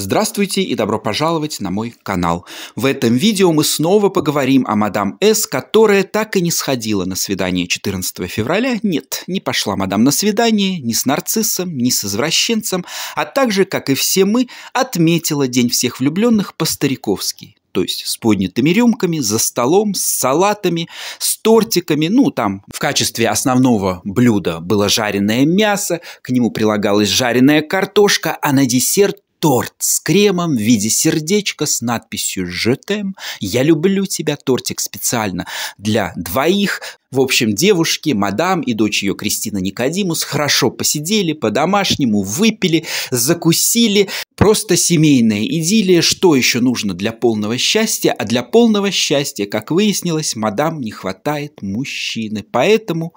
Здравствуйте и добро пожаловать на мой канал. В этом видео мы снова поговорим о мадам С, которая так и не сходила на свидание 14 февраля. Нет, не пошла мадам на свидание ни с нарциссом, ни с извращенцем, а также, как и все мы, отметила День всех влюбленных по-стариковски то есть с поднятыми рюмками, за столом, с салатами, с тортиками. Ну, там в качестве основного блюда было жареное мясо, к нему прилагалась жареная картошка, а на десерт торт с кремом в виде сердечка с надписью «Жетем». «Я люблю тебя» тортик специально для двоих. В общем, девушки, мадам и дочь ее Кристина Никодимус хорошо посидели, по-домашнему выпили, закусили. Просто семейная идиллия, что еще нужно для полного счастья, а для полного счастья, как выяснилось, мадам не хватает мужчины. Поэтому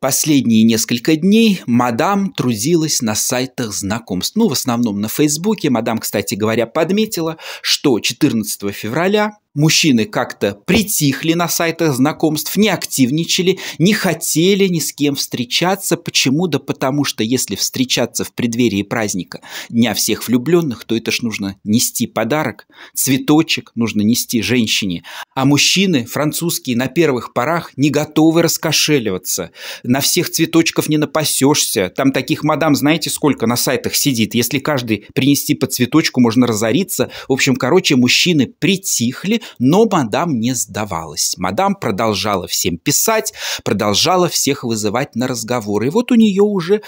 Последние несколько дней мадам трудилась на сайтах знакомств. Ну, в основном на Фейсбуке. Мадам, кстати говоря, подметила, что 14 февраля мужчины как-то притихли на сайтах знакомств, не активничали, не хотели ни с кем встречаться. Почему? Да потому что если встречаться в преддверии праздника Дня всех влюбленных, то это ж нужно нести подарок, цветочек нужно нести женщине. А мужчины французские на первых порах не готовы раскошеливаться. На всех цветочков не напасешься. Там таких мадам, знаете, сколько на сайтах сидит. Если каждый принести по цветочку, можно разориться. В общем, короче, мужчины притихли, но мадам не сдавалась. Мадам продолжала всем писать, продолжала всех вызывать на разговоры. И вот у нее уже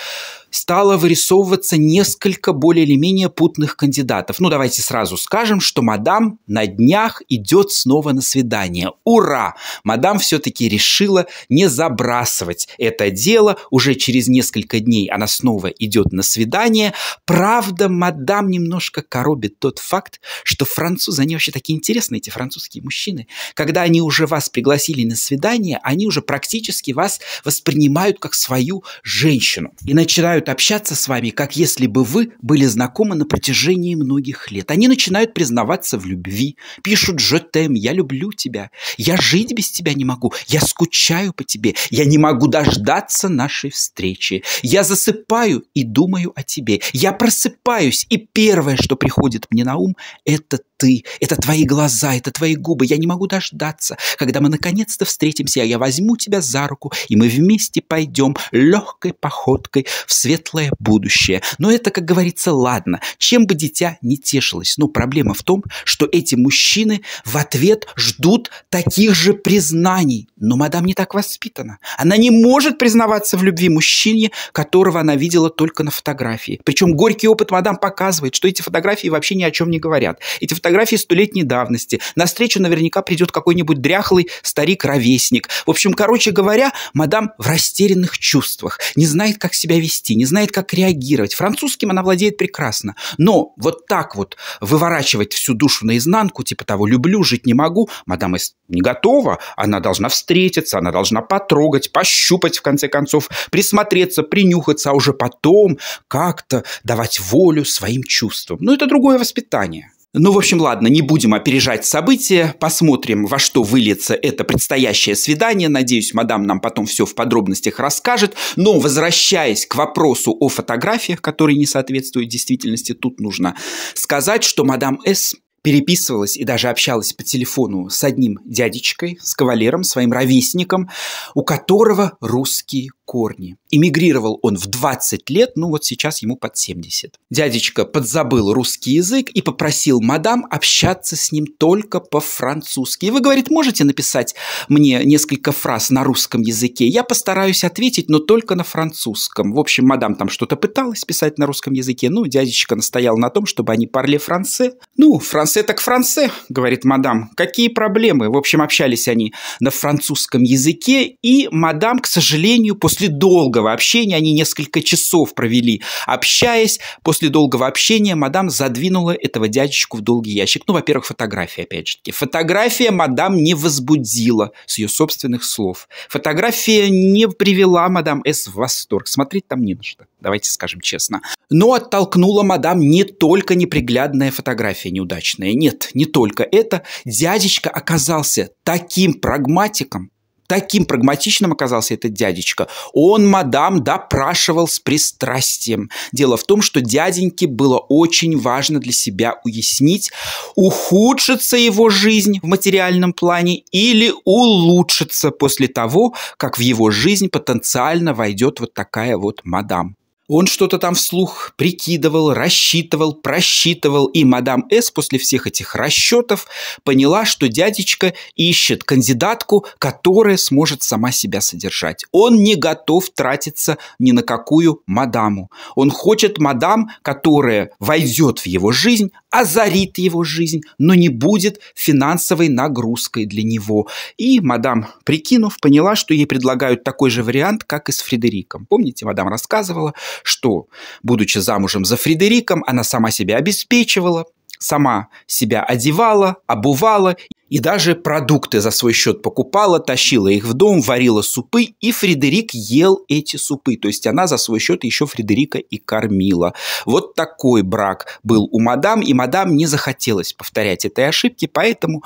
стало вырисовываться несколько более или менее путных кандидатов. Ну, давайте сразу скажем, что мадам на днях идет снова на свидание. Ура! Мадам все-таки решила не забрасывать это дело. Уже через несколько дней она снова идет на свидание. Правда, мадам немножко коробит тот факт, что французы, они вообще такие интересные, эти французские мужчины. Когда они уже вас пригласили на свидание, они уже практически вас воспринимают как свою женщину. И начинают начинают общаться с вами, как если бы вы были знакомы на протяжении многих лет. Они начинают признаваться в любви, пишут жетем: я люблю тебя», «Я жить без тебя не могу», «Я скучаю по тебе», «Я не могу дождаться нашей встречи», «Я засыпаю и думаю о тебе», «Я просыпаюсь, и первое, что приходит мне на ум, это ты, это твои глаза, это твои губы. Я не могу дождаться, когда мы наконец-то встретимся, я возьму тебя за руку, и мы вместе пойдем легкой походкой в светлое будущее. Но это, как говорится, ладно. Чем бы дитя не тешилось. Но проблема в том, что эти мужчины в ответ ждут таких же признаний. Но мадам не так воспитана. Она не может признаваться в любви мужчине, которого она видела только на фотографии. Причем горький опыт мадам показывает, что эти фотографии вообще ни о чем не говорят. Эти фотографии фотографии столетней давности. На встречу наверняка придет какой-нибудь дряхлый старик-ровесник. В общем, короче говоря, мадам в растерянных чувствах, не знает, как себя вести, не знает, как реагировать. Французским она владеет прекрасно. Но вот так вот выворачивать всю душу наизнанку, типа того «люблю, жить не могу», мадам не готова, она должна встретиться, она должна потрогать, пощупать, в конце концов, присмотреться, принюхаться, а уже потом как-то давать волю своим чувствам. Ну это другое воспитание. Ну, в общем, ладно, не будем опережать события, посмотрим, во что выльется это предстоящее свидание. Надеюсь, мадам нам потом все в подробностях расскажет. Но, возвращаясь к вопросу о фотографиях, которые не соответствуют действительности, тут нужно сказать, что мадам С переписывалась и даже общалась по телефону с одним дядечкой, с кавалером, своим ровесником, у которого русские корни. Эмигрировал он в 20 лет, ну вот сейчас ему под 70. Дядечка подзабыл русский язык и попросил мадам общаться с ним только по-французски. И вы, говорит, можете написать мне несколько фраз на русском языке? Я постараюсь ответить, но только на французском. В общем, мадам там что-то пыталась писать на русском языке, ну, дядечка настоял на том, чтобы они парли франце. Ну, франце Франция так Франце, говорит мадам. Какие проблемы? В общем, общались они на французском языке, и мадам, к сожалению, после долгого общения, они несколько часов провели, общаясь, после долгого общения мадам задвинула этого дядечку в долгий ящик. Ну, во-первых, фотография, опять же таки. Фотография мадам не возбудила с ее собственных слов. Фотография не привела мадам С в восторг. Смотреть там не на что давайте скажем честно. Но оттолкнула мадам не только неприглядная фотография неудачная. Нет, не только это. Дядечка оказался таким прагматиком, таким прагматичным оказался этот дядечка. Он мадам допрашивал с пристрастием. Дело в том, что дяденьке было очень важно для себя уяснить, ухудшится его жизнь в материальном плане или улучшится после того, как в его жизнь потенциально войдет вот такая вот мадам. Он что-то там вслух прикидывал, рассчитывал, просчитывал, и мадам С после всех этих расчетов поняла, что дядечка ищет кандидатку, которая сможет сама себя содержать. Он не готов тратиться ни на какую мадаму. Он хочет мадам, которая войдет в его жизнь, озарит его жизнь, но не будет финансовой нагрузкой для него. И мадам, прикинув, поняла, что ей предлагают такой же вариант, как и с Фредериком. Помните, мадам рассказывала, что, будучи замужем за Фредериком, она сама себя обеспечивала, сама себя одевала, обувала и даже продукты за свой счет покупала, тащила их в дом, варила супы, и Фредерик ел эти супы. То есть она за свой счет еще Фредерика и кормила. Вот такой брак был у мадам, и мадам не захотелось повторять этой ошибки, поэтому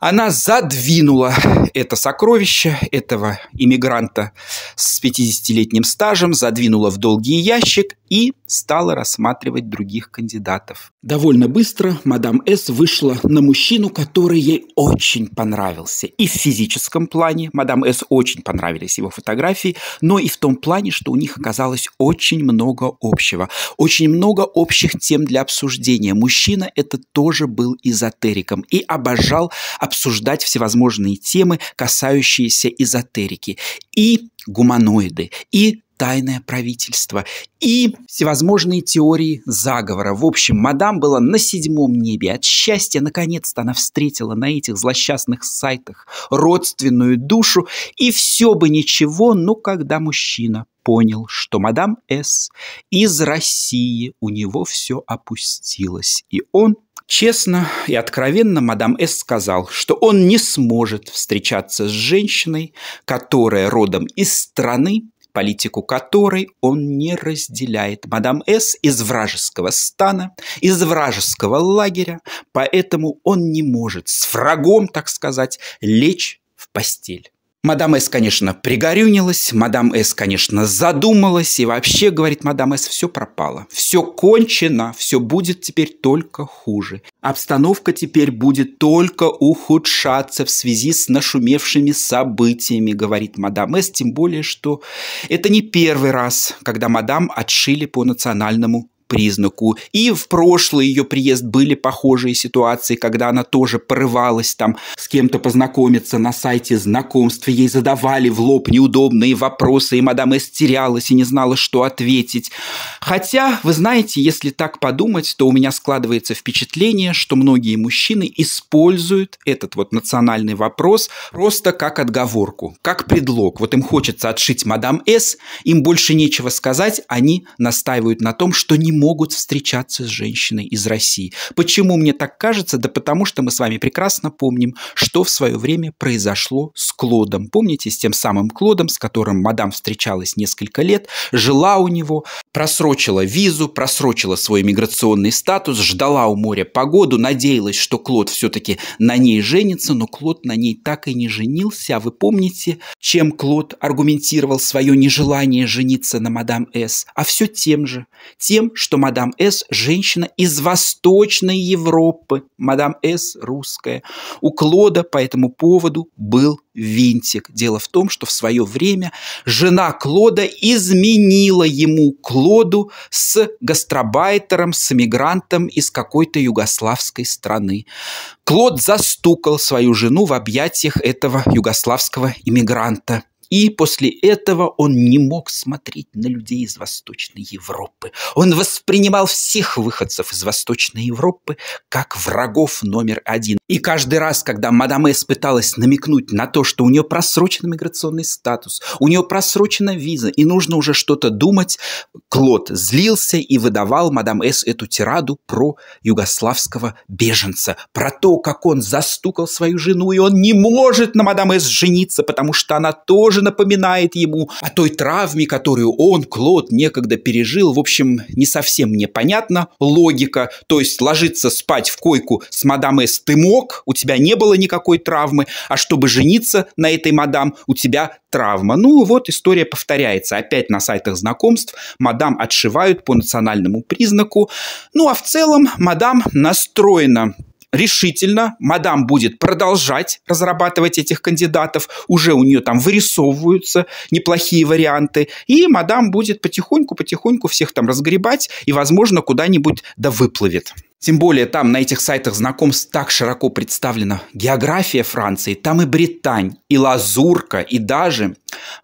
она задвинула это сокровище этого иммигранта с 50-летним стажем, задвинула в долгий ящик и стала рассматривать других кандидатов. Довольно быстро мадам С вышла на мужчину, который ей очень понравился. И в физическом плане мадам С очень понравились его фотографии, но и в том плане, что у них оказалось очень много общего. Очень много общих тем для обсуждения. Мужчина это тоже был эзотериком и обожал обсуждать всевозможные темы, касающиеся эзотерики. И гуманоиды, и тайное правительство и всевозможные теории заговора. В общем, мадам была на седьмом небе от счастья. Наконец-то она встретила на этих злосчастных сайтах родственную душу. И все бы ничего, но когда мужчина понял, что мадам С. из России у него все опустилось. И он Честно и откровенно мадам С. сказал, что он не сможет встречаться с женщиной, которая родом из страны, политику которой он не разделяет. Мадам С. из вражеского стана, из вражеского лагеря, поэтому он не может с врагом, так сказать, лечь в постель. Мадам С, конечно, пригорюнилась, мадам С, конечно, задумалась, и вообще, говорит мадам С, все пропало. Все кончено, все будет теперь только хуже. Обстановка теперь будет только ухудшаться в связи с нашумевшими событиями, говорит мадам С, тем более, что это не первый раз, когда мадам отшили по национальному признаку. И в прошлый ее приезд были похожие ситуации, когда она тоже порывалась там с кем-то познакомиться на сайте знакомств, ей задавали в лоб неудобные вопросы, и мадам С терялась и не знала, что ответить. Хотя, вы знаете, если так подумать, то у меня складывается впечатление, что многие мужчины используют этот вот национальный вопрос просто как отговорку, как предлог. Вот им хочется отшить мадам С, им больше нечего сказать, они настаивают на том, что не могут встречаться с женщиной из России. Почему мне так кажется? Да потому что мы с вами прекрасно помним, что в свое время произошло с Клодом. Помните, с тем самым Клодом, с которым мадам встречалась несколько лет, жила у него, просрочила визу, просрочила свой миграционный статус, ждала у моря погоду, надеялась, что Клод все-таки на ней женится, но Клод на ней так и не женился. А вы помните, чем Клод аргументировал свое нежелание жениться на мадам С? А все тем же. Тем, что что мадам С. женщина из Восточной Европы, мадам С. русская. У Клода по этому поводу был винтик. Дело в том, что в свое время жена Клода изменила ему Клоду с гастробайтером, с эмигрантом из какой-то югославской страны. Клод застукал свою жену в объятиях этого югославского иммигранта. И после этого он не мог смотреть на людей из Восточной Европы. Он воспринимал всех выходцев из Восточной Европы как врагов номер один. И каждый раз, когда мадам С пыталась намекнуть на то, что у нее просрочен миграционный статус, у нее просрочена виза, и нужно уже что-то думать, Клод злился и выдавал мадам С эту тираду про югославского беженца, про то, как он застукал свою жену, и он не может на мадам С жениться, потому что она тоже тоже напоминает ему о той травме, которую он, Клод, некогда пережил. В общем, не совсем мне понятна логика. То есть ложиться спать в койку с мадам С ты мог, у тебя не было никакой травмы, а чтобы жениться на этой мадам, у тебя травма. Ну вот история повторяется. Опять на сайтах знакомств мадам отшивают по национальному признаку. Ну а в целом мадам настроена решительно, мадам будет продолжать разрабатывать этих кандидатов, уже у нее там вырисовываются неплохие варианты, и мадам будет потихоньку-потихоньку всех там разгребать и, возможно, куда-нибудь да выплывет. Тем более там на этих сайтах знакомств так широко представлена география Франции, там и Британь, и Лазурка, и даже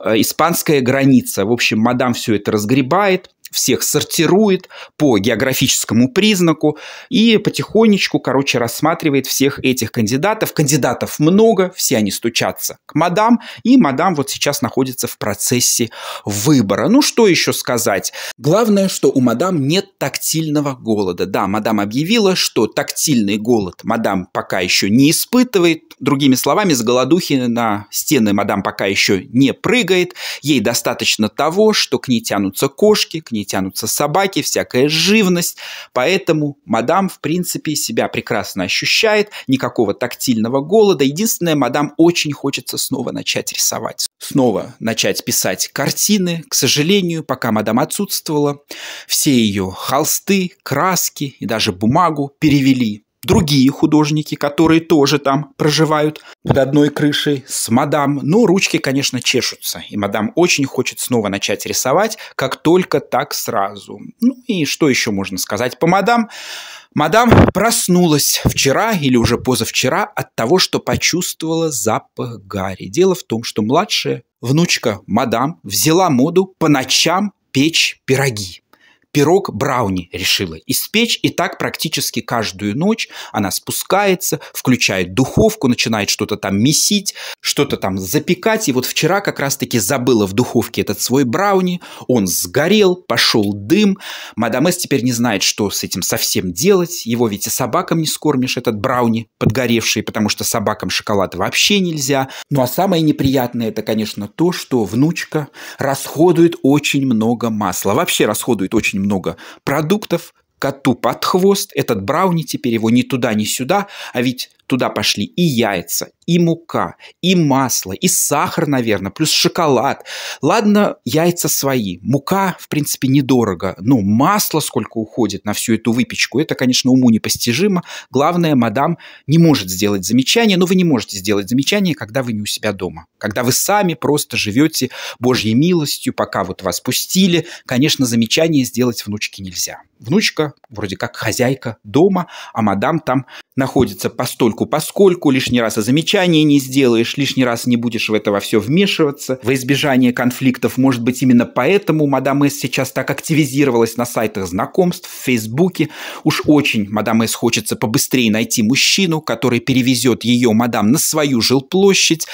э, испанская граница. В общем, мадам все это разгребает, всех сортирует по географическому признаку и потихонечку, короче, рассматривает всех этих кандидатов. Кандидатов много, все они стучатся к мадам, и мадам вот сейчас находится в процессе выбора. Ну, что еще сказать? Главное, что у мадам нет тактильного голода. Да, мадам объявила, что тактильный голод мадам пока еще не испытывает. Другими словами, с голодухи на стены мадам пока еще не прыгает. Ей достаточно того, что к ней тянутся кошки, к ней тянутся собаки, всякая живность. Поэтому мадам, в принципе, себя прекрасно ощущает, никакого тактильного голода. Единственное, мадам очень хочется снова начать рисовать. Снова начать писать картины. К сожалению, пока мадам отсутствовала, все ее холсты, краски и даже бумагу перевели другие художники, которые тоже там проживают под одной крышей с мадам. Но ну, ручки, конечно, чешутся, и мадам очень хочет снова начать рисовать, как только так сразу. Ну и что еще можно сказать по мадам? Мадам проснулась вчера или уже позавчера от того, что почувствовала запах Гарри. Дело в том, что младшая внучка мадам взяла моду по ночам печь пироги пирог брауни решила испечь, и так практически каждую ночь она спускается, включает духовку, начинает что-то там месить, что-то там запекать, и вот вчера как раз-таки забыла в духовке этот свой брауни, он сгорел, пошел дым, мадам С теперь не знает, что с этим совсем делать, его ведь и собакам не скормишь, этот брауни подгоревший, потому что собакам шоколад вообще нельзя. Ну а самое неприятное это, конечно, то, что внучка расходует очень много масла, вообще расходует очень много много продуктов, коту под хвост, этот брауни теперь его ни туда, ни сюда, а ведь Туда пошли и яйца, и мука, и масло, и сахар, наверное, плюс шоколад. Ладно, яйца свои. Мука, в принципе, недорого. но ну, масло сколько уходит на всю эту выпечку, это, конечно, уму непостижимо. Главное, мадам не может сделать замечание, но ну, вы не можете сделать замечание, когда вы не у себя дома. Когда вы сами просто живете Божьей милостью, пока вот вас пустили, конечно, замечание сделать внучке нельзя. Внучка вроде как хозяйка дома, а мадам там находится постольку постольку, поскольку лишний раз о замечания не сделаешь, лишний раз не будешь в это во все вмешиваться. Во избежание конфликтов, может быть, именно поэтому мадам С сейчас так активизировалась на сайтах знакомств, в Фейсбуке. Уж очень мадам С хочется побыстрее найти мужчину, который перевезет ее, мадам, на свою жилплощадь,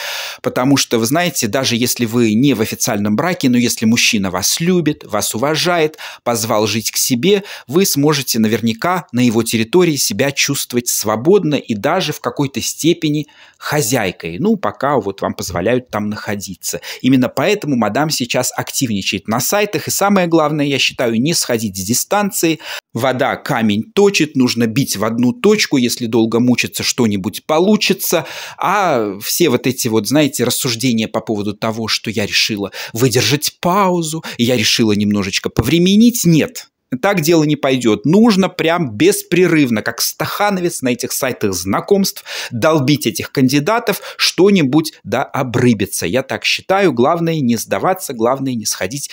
потому что, вы знаете, даже если вы не в официальном браке, но если мужчина вас любит, вас уважает, позвал жить к себе, вы сможете наверняка на его территории себя чувствовать свободно и даже даже в какой-то степени хозяйкой, ну, пока вот вам позволяют там находиться. Именно поэтому мадам сейчас активничает на сайтах, и самое главное, я считаю, не сходить с дистанции. Вода камень точит, нужно бить в одну точку, если долго мучиться, что-нибудь получится. А все вот эти вот, знаете, рассуждения по поводу того, что я решила выдержать паузу, я решила немножечко повременить, нет – так дело не пойдет. Нужно прям беспрерывно, как стахановец на этих сайтах знакомств, долбить этих кандидатов, что-нибудь да обрыбиться. Я так считаю. Главное не сдаваться, главное не сходить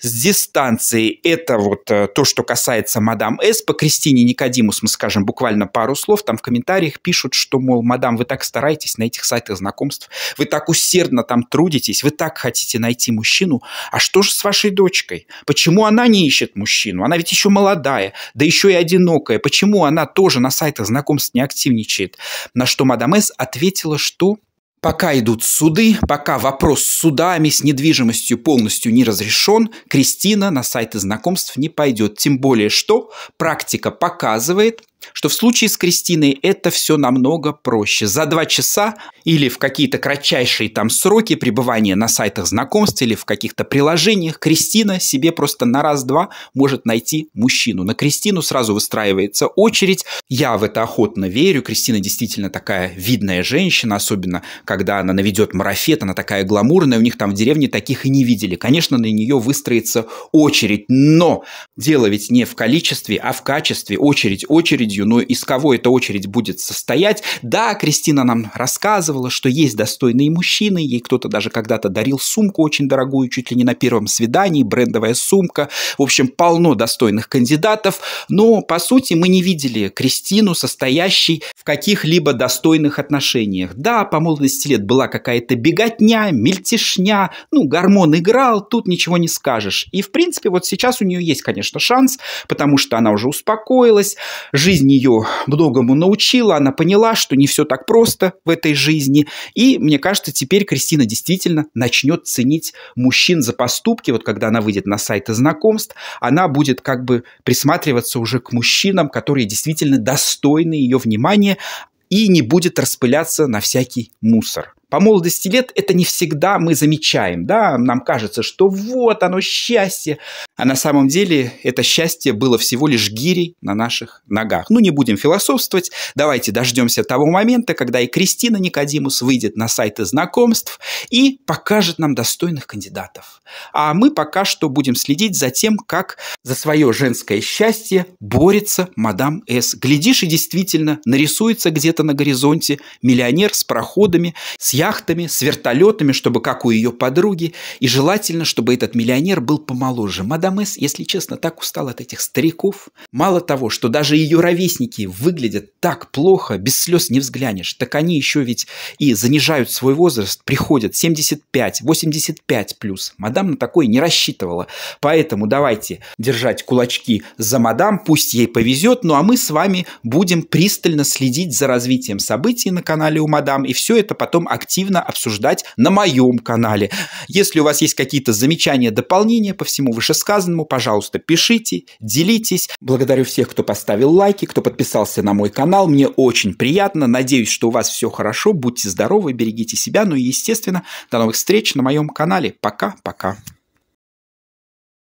с дистанции. Это вот э, то, что касается мадам С. По Кристине Никодимус мы скажем буквально пару слов. Там в комментариях пишут, что, мол, мадам, вы так стараетесь на этих сайтах знакомств, вы так усердно там трудитесь, вы так хотите найти мужчину. А что же с вашей дочкой? Почему она не ищет мужчину? Она ведь еще молодая, да еще и одинокая. Почему она тоже на сайтах знакомств не активничает? На что мадам С ответила, что Пока идут суды, пока вопрос с судами, с недвижимостью полностью не разрешен, Кристина на сайты знакомств не пойдет. Тем более, что практика показывает, что в случае с Кристиной это все намного проще. За два часа или в какие-то кратчайшие там сроки пребывания на сайтах знакомств или в каких-то приложениях Кристина себе просто на раз-два может найти мужчину. На Кристину сразу выстраивается очередь. Я в это охотно верю. Кристина действительно такая видная женщина, особенно когда она наведет марафет, она такая гламурная, у них там в деревне таких и не видели. Конечно, на нее выстроится очередь, но дело ведь не в количестве, а в качестве. Очередь очередь очередью, но из кого эта очередь будет состоять? Да, Кристина нам рассказывала, что есть достойные мужчины, ей кто-то даже когда-то дарил сумку очень дорогую, чуть ли не на первом свидании, брендовая сумка. В общем, полно достойных кандидатов, но, по сути, мы не видели Кристину, состоящей в каких-либо достойных отношениях. Да, по молодости лет была какая-то беготня, мельтешня, ну, гормон играл, тут ничего не скажешь. И, в принципе, вот сейчас у нее есть, конечно, шанс, потому что она уже успокоилась, жизнь нее многому научила, она поняла, что не все так просто в этой жизни. И, мне кажется, теперь Кристина действительно начнет ценить мужчин за поступки. Вот когда она выйдет на сайты знакомств, она будет как бы присматриваться уже к мужчинам, которые действительно достойны ее внимания и не будет распыляться на всякий мусор. По молодости лет это не всегда мы замечаем, да, нам кажется, что вот оно счастье, а на самом деле это счастье было всего лишь гирей на наших ногах. Ну, не будем философствовать, давайте дождемся того момента, когда и Кристина Никодимус выйдет на сайты знакомств и покажет нам достойных кандидатов. А мы пока что будем следить за тем, как за свое женское счастье борется мадам С. Глядишь, и действительно нарисуется где-то на горизонте миллионер с проходами, с яхтами, с вертолетами, чтобы как у ее подруги, и желательно, чтобы этот миллионер был помоложе. Мадам Адамес, если честно, так устал от этих стариков. Мало того, что даже ее ровесники выглядят так плохо, без слез не взглянешь, так они еще ведь и занижают свой возраст, приходят 75, 85 плюс. Мадам на такое не рассчитывала. Поэтому давайте держать кулачки за мадам, пусть ей повезет, ну а мы с вами будем пристально следить за развитием событий на канале у мадам и все это потом активно обсуждать на моем канале. Если у вас есть какие-то замечания, дополнения по всему вышесказанному, сказанному, пожалуйста, пишите, делитесь. Благодарю всех, кто поставил лайки, кто подписался на мой канал. Мне очень приятно. Надеюсь, что у вас все хорошо. Будьте здоровы, берегите себя. Ну и, естественно, до новых встреч на моем канале. Пока-пока.